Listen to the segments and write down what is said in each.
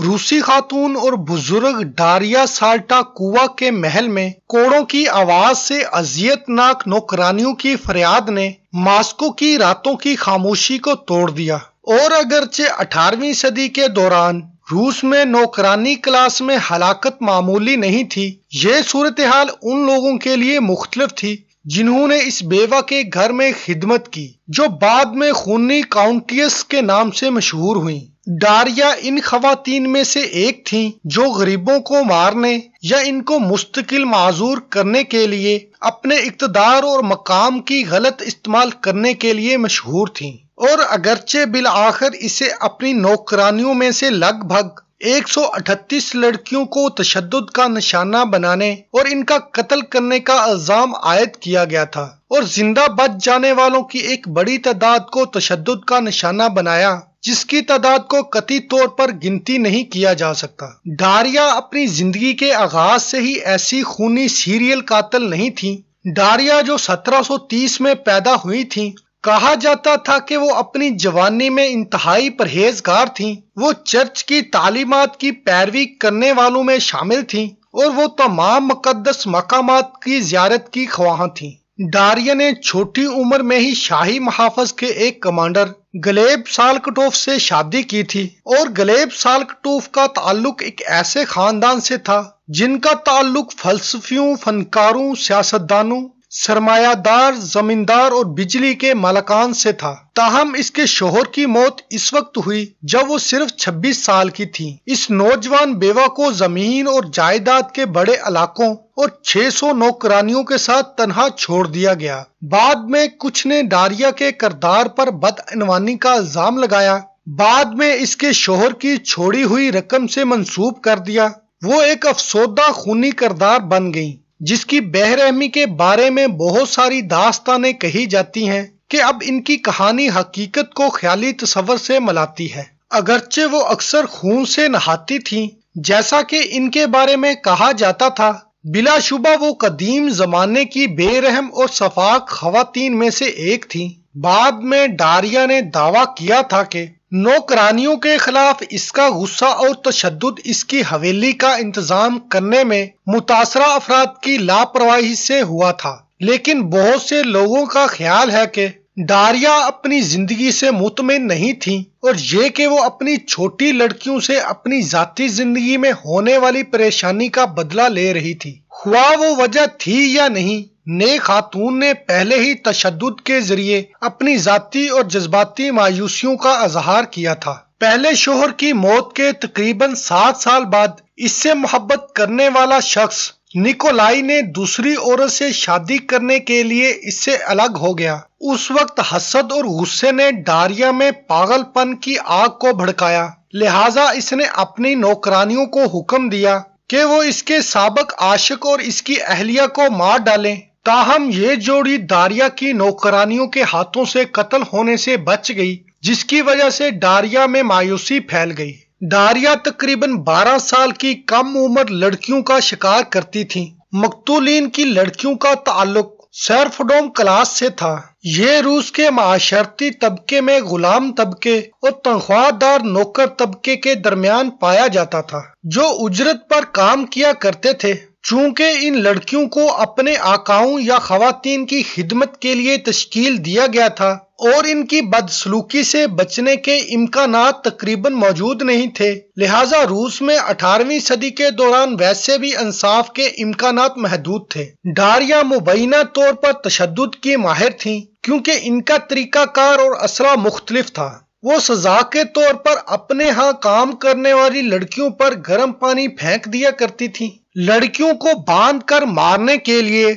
रूसी खातून और बुजुर्ग डारिया साल्टा कुआ के महल में कोड़ों की आवाज से अजियतनाक नौकरानियों की फरियाद ने मास्को की रातों की खामोशी को तोड़ दिया और अगरचे 18वीं सदी के दौरान रूस में नौकरानी क्लास में हलाकत मामूली नहीं थी ये सूरत हाल उन लोगों के लिए मुख्तलिफ थी जिन्होंने इस बेवा के घर में खिदमत की जो बाद में खूनी काउंटियस के नाम से मशहूर हुई डारिया इन खातन में से एक थी जो गरीबों को मारने या इनको मुस्तकिल माजूर करने के लिए अपने इकतदार और मकाम की गलत इस्तेमाल करने के लिए मशहूर थी और अगरचे बिल आखिर इसे अपनी नौकरानियों में से लगभग 138 लड़कियों को तशद का निशाना बनाने और इनका कत्ल करने का इल्ज़ाम आयद किया गया था और जिंदा बच जाने वालों की एक बड़ी तादाद को तशद का निशाना बनाया जिसकी तादाद को कथित तौर पर गिनती नहीं किया जा सकता डारिया अपनी जिंदगी के आगाज से ही ऐसी खूनी सीरियल कातल नहीं थी डारिया जो 1730 में पैदा हुई थी कहा जाता था कि वो अपनी जवानी में इंतहाई परहेजगार थी वो चर्च की तालीमत की पैरवी करने वालों में शामिल थी और वो तमाम मुकदस मकाम की ज्यारत की ख्वाह थी डारिया ने छोटी उम्र में ही शाही महाफज के एक कमांडर गलेब सालकटोफ से शादी की थी और गलेब सालकटोफ का ताल्लुक एक ऐसे खानदान से था जिनका ताल्लुक फलसफियों फनकारों सियासतदानों सरमायादार जमींदार और बिजली के मालकान से था ताहम इसके शोहर की मौत इस वक्त हुई जब वो सिर्फ 26 साल की थी इस नौजवान बेवा को जमीन और जायदाद के बड़े इलाकों और 600 नौकरानियों के साथ तनहा छोड़ दिया गया बाद में कुछ ने डारिया के करदार पर बदअनवानी का इल्जाम लगाया बाद में इसके शोहर की छोड़ी हुई रकम से मंसूब कर दिया वो एक अफसोदा खूनी करदार बन गई जिसकी बेरहमी के बारे में बहुत सारी दास्तानें कही जाती हैं कि अब इनकी कहानी हकीकत को ख्याली तस्वर से मलाती है अगरचे वो अक्सर खून से नहाती थी जैसा कि इनके बारे में कहा जाता था बिलाशुबा वो कदीम जमाने की बेरहम और शफाक खातन में से एक थी बाद में डारिया ने दावा किया था कि नौकरानियों के खिलाफ इसका गुस्सा और तशद इसकी हवेली का इंतजाम करने में मुतासरा अफराद की लापरवाही से हुआ था लेकिन बहुत से लोगों का ख्याल है कि डारिया अपनी जिंदगी से मुतमिन नहीं थी और ये कि वो अपनी छोटी लड़कियों से अपनी जाती जिंदगी में होने वाली परेशानी का बदला ले रही थी हुआ वो वजह थी या नहीं नए खातून ने पहले ही तशद के जरिए अपनी जाती और जज्बाती मायूसियों का अजहार किया था पहले शोहर की मौत के तकरीबन सात साल बाद इससे मोहब्बत करने वाला शख्स निकोलाई ने दूसरी औरत से शादी करने के लिए इससे अलग हो गया उस वक्त हसद और गुस्से ने डारिया में पागलपन की आग को भड़काया लिहाजा इसने अपनी नौकरानियों को हुक्म दिया कि वो इसके सबक आशक और इसकी अहलिया को मार डालें ताहम ये जोड़ी दारिया की नौकरानियों के हाथों से कत्ल होने से बच गई जिसकी वजह से डारिया में मायूसी फैल गई डारिया तकरीबन 12 साल की कम उम्र लड़कियों का शिकार करती थी मकतूलिन की लड़कियों का ताल्लुक सैरफोडोम क्लास से था ये रूस के माशरती तबके में गुलाम तबके और तनख्वाहदार नौकर तबके के दरमियान पाया जाता था जो उजरत पर काम किया करते थे चूंकि इन लड़कियों को अपने आकाओं या खातन की खिदमत के लिए तश्कील दिया गया था और इनकी बदसलूकी से बचने के इम्कान तकरीबन मौजूद नहीं थे लिहाजा रूस में 18वीं सदी के दौरान वैसे भी इंसाफ के इम्कान महदूद थे डारिया मुबैना तौर पर तशद की माहिर थी क्योंकि इनका तरीकाकार और असला मुख्तलिफ था वो सजा के तौर पर अपने यहाँ काम करने वाली लड़कियों पर गर्म पानी फेंक दिया करती थी लड़कियों को बांध कर मारने के लिए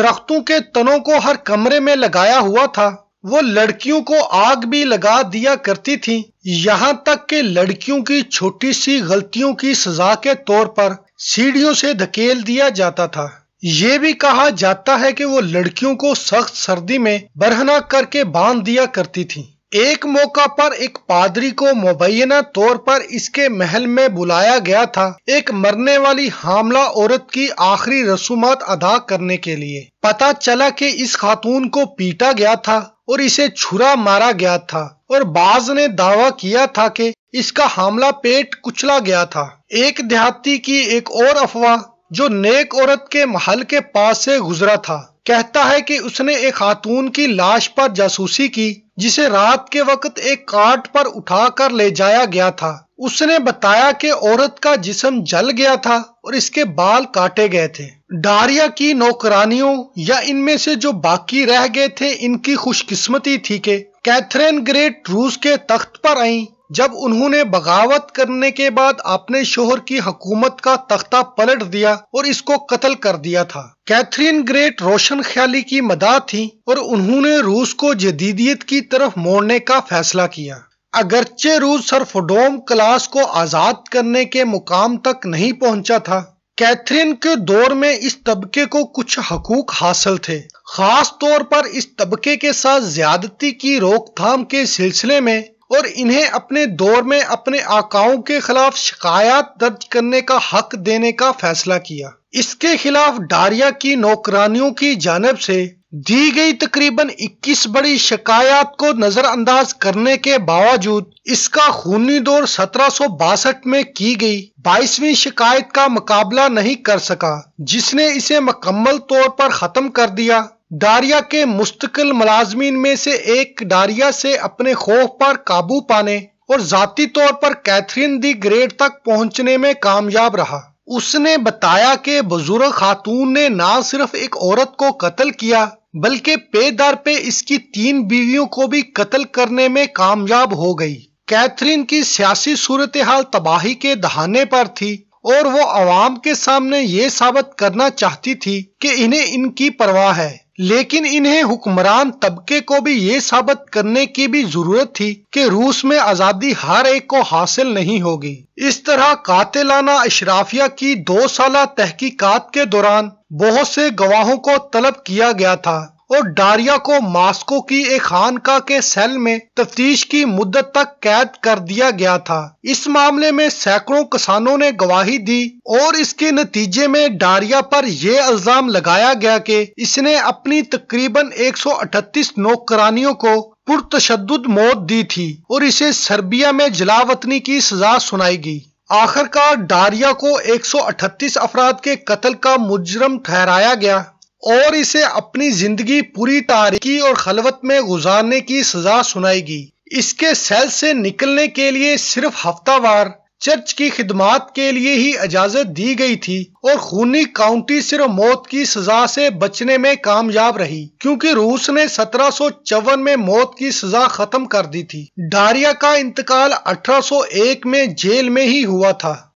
दरख्तों के तनों को हर कमरे में लगाया हुआ था वो लड़कियों को आग भी लगा दिया करती थी यहाँ तक कि लड़कियों की छोटी सी गलतियों की सजा के तौर पर सीढ़ियों से धकेल दिया जाता था ये भी कहा जाता है कि वो लड़कियों को सख्त सर्दी में बरहना करके बांध दिया करती थी एक मौका पर एक पादरी को मुबैना तौर पर इसके महल में बुलाया गया था एक मरने वाली हामला औरत की आखिरी रसूमात अदा करने के लिए पता चला कि इस खातून को पीटा गया था और इसे छुरा मारा गया था और बाज ने दावा किया था कि इसका हमला पेट कुचला गया था एक देहाती की एक और अफवाह जो नेक औरत के महल के पास से गुजरा था कहता है कि उसने एक खातून की लाश पर जासूसी की जिसे रात के वक्त एक काट पर उठाकर ले जाया गया था उसने बताया कि औरत का जिसम जल गया था और इसके बाल काटे गए थे डारिया की नौकरानियों या इनमें से जो बाकी रह गए थे इनकी खुशकिस्मती थी कि कैथरीन ग्रेट रूस के तख्त पर आईं जब उन्होंने बगावत करने के बाद अपने शोहर की हकूमत का तख्ता पलट दिया और इसको कत्ल कर दिया था कैथरीन ग्रेट रोशन ख्याली की मदा थी और उन्होंने रूस को जदीदियत की तरफ मोड़ने का फैसला किया अगरचे रूस सरफोडोम क्लास को आजाद करने के मुकाम तक नहीं पहुंचा था कैथरीन के दौर में इस तबके को कुछ हकूक हासिल थे खास तौर पर इस तबके के साथ ज्यादती की रोकथाम के सिलसिले में और इन्हें अपने दौर में अपने आकाओं के खिलाफ शिकायत दर्ज करने का हक देने का फैसला किया इसके खिलाफ डारिया की नौकरानियों की जानब से दी गई तकरीबन 21 बड़ी शिकायत को नजरअंदाज करने के बावजूद इसका खूनी दौर सत्रह में की गई 22वीं शिकायत का मुकाबला नहीं कर सका जिसने इसे मुकम्मल तौर पर खत्म कर दिया डारिया के मुस्तकिल मुलाजमीन में से एक डारिया से अपने खौफ पर काबू पाने और जाती तौर पर कैथरीन दी ग्रेड तक पहुंचने में कामयाब रहा उसने बताया कि बुजुर्ग खातून ने ना सिर्फ एक औरत को कत्ल किया बल्कि पे दर पे इसकी तीन बीवियों को भी कत्ल करने में कामयाब हो गई कैथरीन की सियासी सूरत हाल तबाही के दहाने पर थी और वो आवाम के सामने ये साबित करना चाहती थी कि इन्हें इनकी परवाह है लेकिन इन्हें हुक्मरान तबके को भी ये साबित करने की भी जरूरत थी कि रूस में आजादी हर एक को हासिल नहीं होगी इस तरह कातिलाना अशराफिया की दो साल तहकीकात के दौरान बहुत से गवाहों को तलब किया गया था और डारिया को मास्को की एक खानका के सेल में तफ्तीश की मुद्दत तक कैद कर दिया गया था इस मामले में सैकड़ों किसानों ने गवाही दी और इसके नतीजे में डारिया पर यह इल्जाम लगाया गया कि इसने अपनी तकरीबन 138 नौकरानियों को पुरतशद मौत दी थी और इसे सर्बिया में जलावतनी की सजा सुनाई गई आखिरकार डारिया को 138 अफराद के कत्ल का मुजरम ठहराया गया और इसे अपनी जिंदगी पूरी तारीखी और खलवत में गुजारने की सजा सुनाएगी इसके सेल से निकलने के लिए सिर्फ हफ्तावार चर्च की खिदमात के लिए ही इजाजत दी गई थी और खूनी काउंटी सिर्फ मौत की सजा से बचने में कामयाब रही क्योंकि रूस ने सत्रह में मौत की सजा खत्म कर दी थी डारिया का इंतकाल 1801 में जेल में ही हुआ था